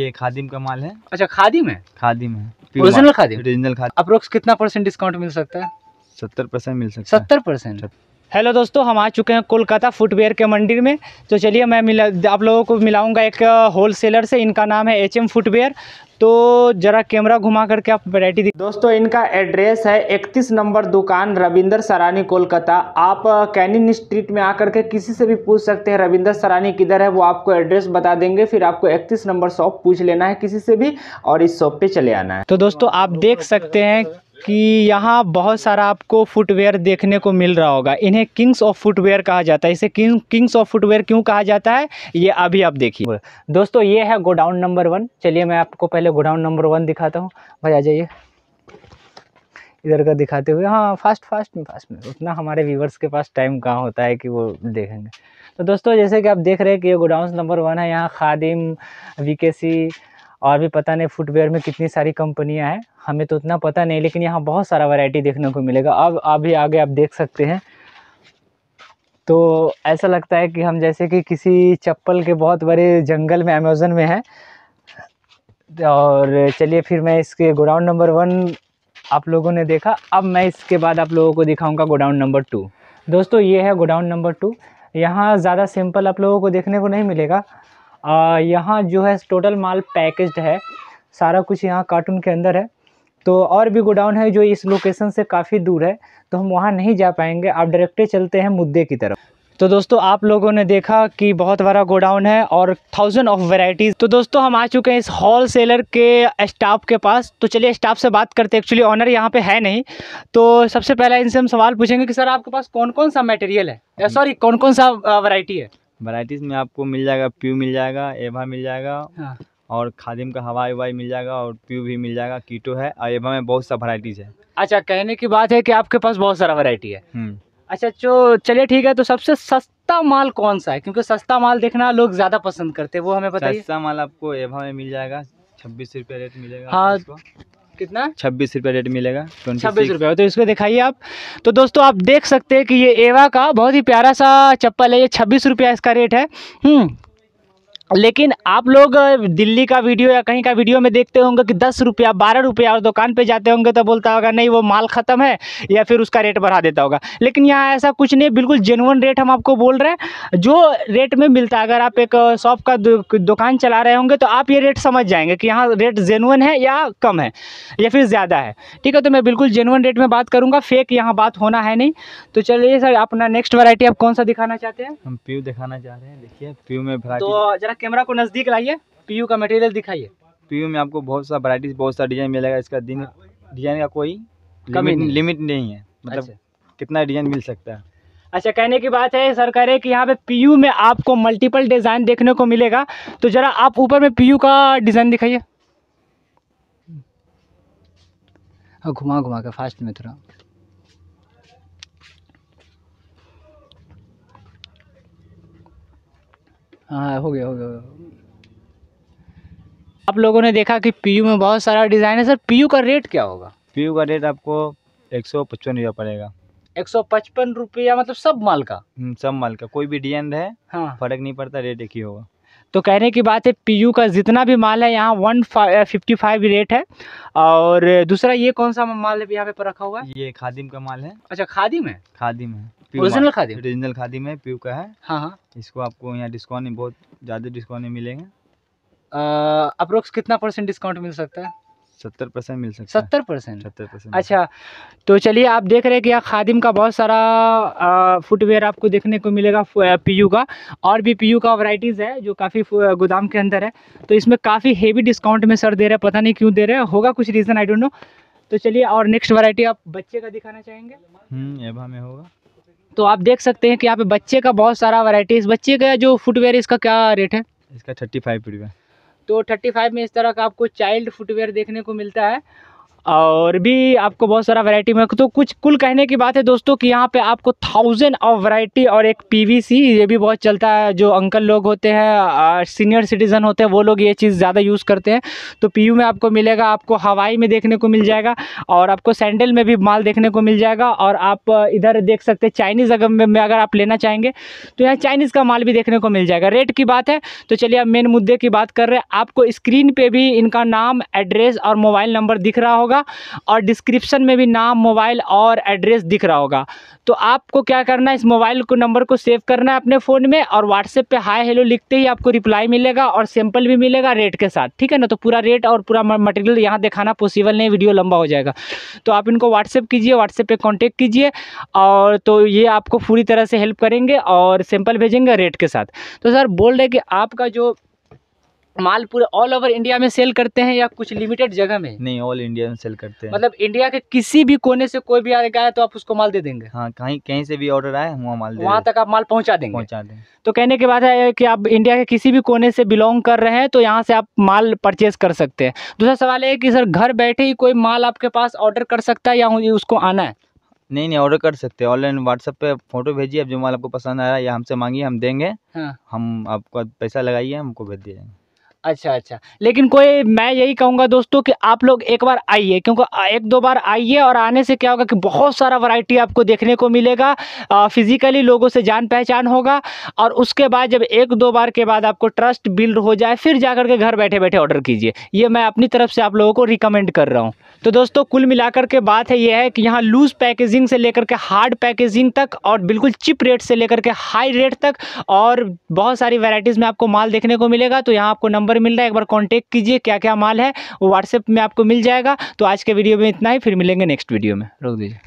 ये खादिम का माल है अच्छा खादिम है खादिम है original Khadim original Khadim approx कितना परसेंट डिस्काउंट मिल सकता है सत्तर परसेंट मिल सकता है सत्तर परसेंट हेलो दोस्तों हम आ चुके हैं कोलकाता फुटवेयर के मंडी में तो चलिए मैं मिला आप लोगों को मिलाऊंगा एक होल सेलर से इनका नाम है एच एम फुटवेयर तो ज़रा कैमरा घुमा करके आप वैरायटी दी दोस्तों इनका एड्रेस है 31 नंबर दुकान रविंदर सरानी कोलकाता आप कैनिन स्ट्रीट में आकर के किसी से भी पूछ सकते हैं रविंदर सरानी किधर है वो आपको एड्रेस बता देंगे फिर आपको 31 नंबर शॉप पूछ लेना है किसी से भी और इस शॉप पे चले आना है तो दोस्तों आप देख सकते हैं कि यहाँ बहुत सारा आपको फुटवेयर देखने को मिल रहा होगा इन्हें किंग्स ऑफ फुटवेयर कहा जाता है इसे किंग किंग्स ऑफ फुटवेयर क्यों कहा जाता है ये अभी आप देखिए दोस्तों ये है गोडाउन नंबर वन चलिए मैं आपको पहले गोडाउन नंबर वन दिखाता हूँ भाई आ जाइए इधर का दिखाते हुए हाँ फास्ट फास्ट में फास्ट में उतना हमारे व्यूवर्स के पास टाइम कहाँ होता है कि वो देखेंगे तो दोस्तों जैसे कि आप देख रहे हैं कि ये गोडाउन नंबर वन है यहाँ खादिम वी और भी पता नहीं फुटवेयर में कितनी सारी कंपनियां हैं हमें तो उतना पता नहीं लेकिन यहाँ बहुत सारा वैरायटी देखने को मिलेगा अब अभी आगे आप देख सकते हैं तो ऐसा लगता है कि हम जैसे कि किसी चप्पल के बहुत बड़े जंगल में अमेजन में हैं और चलिए फिर मैं इसके गोडाउन नंबर वन आप लोगों ने देखा अब मैं इसके बाद आप लोगों को दिखाऊँगा गोडाउन नंबर टू दोस्तों ये है गोडाउन नंबर टू यहाँ ज़्यादा सिंपल आप लोगों को देखने को नहीं मिलेगा यहाँ जो है टोटल माल पैकेज है सारा कुछ यहाँ कार्टून के अंदर है तो और भी गोडाउन है जो इस लोकेशन से काफ़ी दूर है तो हम वहाँ नहीं जा पाएंगे आप डायरेक्टे चलते हैं मुद्दे की तरफ तो दोस्तों आप लोगों ने देखा कि बहुत बड़ा गोडाउन है और थाउजेंड ऑफ वेराइटीज़ तो दोस्तों हम आ चुके हैं इस होल सेलर के स्टाफ के पास तो चलिए स्टाफ से बात करते हैं एक्चुअली ऑनर यहाँ पे है नहीं तो सबसे पहला इनसे हम सवाल पूछेंगे कि सर आपके पास कौन कौन सा मटेरियल है सॉरी कौन कौन सा वैरायटी है वैराइटीज़ में आपको मिल जाएगा प्यू मिल जाएगा एवा मिल जाएगा हाँ। और खादिम का हवाई हवाई मिल जाएगा और प्यू भी मिल जाएगा कीटो है और एवा में बहुत सा वराइटीज है अच्छा कहने की बात है कि आपके पास बहुत सारा वरायटी है हम्म। अच्छा जो चलिए ठीक है तो सबसे सस्ता माल कौन सा है क्योंकि सस्ता माल देखना लोग ज़्यादा पसंद करते हैं वो हमें बताइए सस्ता माल आपको एभा में मिल जाएगा छब्बीस रुपया रेट मिलेगा हाँ कितना छब्बीस रुपया रेट मिलेगा छब्बीस रुपया तो इसको दिखाइए आप तो दोस्तों आप देख सकते हैं कि ये एवा का बहुत ही प्यारा सा चप्पल है ये छब्बीस रुपया इसका रेट है हम्म, लेकिन आप लोग दिल्ली का वीडियो या कहीं का वीडियो में देखते होंगे कि दस रुपया बारह रुपया और दुकान पे जाते होंगे तो बोलता होगा नहीं वो माल ख़त्म है या फिर उसका रेट बढ़ा देता होगा लेकिन यहाँ ऐसा कुछ नहीं बिल्कुल जेनवन रेट हम आपको बोल रहे हैं जो रेट में मिलता है अगर आप एक शॉप का दुकान चला रहे होंगे तो आप ये रेट समझ जाएंगे कि यहाँ रेट जेनवन है या कम है या फिर ज़्यादा है ठीक है तो मैं बिल्कुल जेनवन रेट में बात करूँगा फेक यहाँ बात होना है नहीं तो चलिए सर अपना नेक्स्ट वरायटी आप कौन सा दिखाना चाहते हैं हम प्यू दिखाना चाह रहे हैं देखिए प्यू में तो जरा कैमरा को नज़दीक लाइए पीयू का मटेरियल दिखाइए पीयू में आपको बहुत सा वराइटीज बहुत सा डिज़ाइन मिलेगा इसका दिन डिज़ाइन का कोई लिमिट नहीं। लिमिट नहीं है मतलब अच्छा। कितना डिज़ाइन मिल सकता है अच्छा कहने की बात है सर कह रहे कि यहाँ पे पीयू में आपको मल्टीपल डिज़ाइन देखने को मिलेगा तो ज़रा आप ऊपर में पीयू का डिज़ाइन दिखाइए हाँ, घुमा घुमा के फास्ट में थोड़ा हाँ हो गया हो गया, आप लोगों ने देखा कि पीयू में बहुत सारा डिज़ाइन है सर पीयू का रेट क्या होगा पीयू का रेट आपको एक सौ पचपन रुपया पड़ेगा एक सौ पचपन रुपया मतलब सब माल का हम्म, सब माल का कोई भी डिजाइन है हाँ फर्क नहीं पड़ता रेट एक ही होगा तो कहने की बात है पीयू का जितना भी माल है यहाँ वन फिफ्टी फाइव रेट है और दूसरा ये कौन सा माल यहाँ पे पर रखा हुआ है ये खादिम का माल है अच्छा खादिम है खादिम है ओरिजिनल खादी ओरिजिनल खादी में प्यू का है हाँ हाँ इसको आपको यहाँ डिस्काउंट में बहुत ज़्यादा डिस्काउंट में मिलेंगे अप्रोक्स कितना परसेंट डिस्काउंट मिल सकता है सत्तर परसेंट मिल सकता है सत्तर परसेंट सत्तर परसेंट अच्छा तो चलिए आप देख रहे हैं कि यहाँ खादिम का बहुत सारा फुटवेयर आपको देखने को मिलेगा पीयू का और भी पीयू का वैरायटीज़ है जो काफ़ी गोदाम के अंदर है तो इसमें काफ़ी हेवी डिस्काउंट में सर दे रहे हैं पता नहीं क्यों दे रहे हैं होगा कुछ रीज़न आई डोंट नो तो चलिए और नेक्स्ट वरायटी आप बच्चे का दिखाना चाहेंगे एवा हम्म, में होगा तो आप देख सकते हैं कि यहाँ पे बच्चे का बहुत सारा वैरायटी बच्चे का जो फुटवेयर इसका क्या रेट है इसका थर्टी फाइव तो थर्टी फाइव में इस तरह का आपको चाइल्ड फुटवेयर देखने को मिलता है और भी आपको बहुत सारा वैरायटी में तो कुछ कुल कहने की बात है दोस्तों कि यहाँ पे आपको थाउजेंड ऑफ वैरायटी और एक पीवीसी ये भी बहुत चलता है जो अंकल लोग होते हैं सीनियर सिटीज़न होते हैं वो लोग ये चीज़ ज़्यादा यूज़ करते हैं तो पीयू में आपको मिलेगा आपको हवाई में देखने को मिल जाएगा और आपको सैंडल में भी माल देखने को मिल जाएगा और आप इधर देख सकते हैं चाइनीज़ अगर में अगर आप लेना चाहेंगे तो यहाँ चाइनीज़ का माल भी देखने को मिल जाएगा रेट की बात है तो चलिए अब मेन मुद्दे की बात कर रहे हैं आपको स्क्रीन पर भी इनका नाम एड्रेस और मोबाइल नंबर दिख रहा होगा होगा और डिस्क्रिप्शन में भी नाम मोबाइल और एड्रेस दिख रहा होगा तो आपको क्या करना है इस मोबाइल को नंबर को सेव करना है अपने फ़ोन में और व्हाट्सएप पे हाय हेलो लिखते ही आपको रिप्लाई मिलेगा और सैंपल भी मिलेगा रेट के साथ ठीक है ना तो पूरा रेट और पूरा मटेरियल यहाँ दिखाना पॉसिबल नहीं वीडियो लंबा हो जाएगा तो आप इनको व्हाट्सएप कीजिए व्हाट्सएप पर कॉन्टेक्ट कीजिए और तो ये आपको पूरी तरह से हेल्प करेंगे और सैंपल भेजेंगे रेट के साथ तो सर बोल रहे कि आपका जो माल पूरे ऑल ओवर इंडिया में सेल करते हैं या कुछ लिमिटेड जगह में नहीं ऑल इंडिया में सेल करते हैं मतलब इंडिया के किसी भी कोने से कोई भी आएगा तो आप उसको माल दे देंगे हाँ कहीं कहीं से भी ऑर्डर आए हम वहाँ माल वहाँ तक आप माल पहुँचा देंगे पहुँचा दें तो कहने के बाद है कि आप इंडिया के किसी भी कोने से बिलोंग कर रहे हैं तो यहाँ से आप माल परचेज कर सकते हैं दूसरा सवाल है कि सर घर बैठे ही कोई माल आपके पास ऑर्डर कर सकता है या उसको आना है नहीं नहीं ऑर्डर कर सकते हैं ऑनलाइन व्हाट्सएप पे फोटो भेजिए अब जो माल आपको पसंद आया या हमसे मांगिए हम देंगे हाँ। हम आपका पैसा लगाइए हमको भेज दिया जाएंगे अच्छा अच्छा लेकिन कोई मैं यही कहूँगा दोस्तों कि आप लोग एक बार आइए क्योंकि एक दो बार आइए और आने से क्या होगा कि बहुत सारा वैरायटी आपको देखने को मिलेगा फिज़िकली लोगों से जान पहचान होगा और उसके बाद जब एक दो बार के बाद आपको ट्रस्ट बिल्ड हो जाए फिर जा के घर बैठे बैठे ऑर्डर कीजिए ये मैं अपनी तरफ से आप लोगों को रिकमेंड कर रहा हूँ तो दोस्तों कुल मिलाकर के बात है यह है कि यहाँ लूज़ पैकेजिंग से लेकर के हार्ड पैकेजिंग तक और बिल्कुल चिप रेट से लेकर के हाई रेट तक और बहुत सारी वेराइटीज़ में आपको माल देखने को मिलेगा तो यहाँ आपको नंबर नंबर मिल रहा है एक बार कॉन्टेक्ट कीजिए क्या क्या माल है वो व्हाट्सएप में आपको मिल जाएगा तो आज के वीडियो में इतना ही फिर मिलेंगे नेक्स्ट वीडियो में रोक दीजिए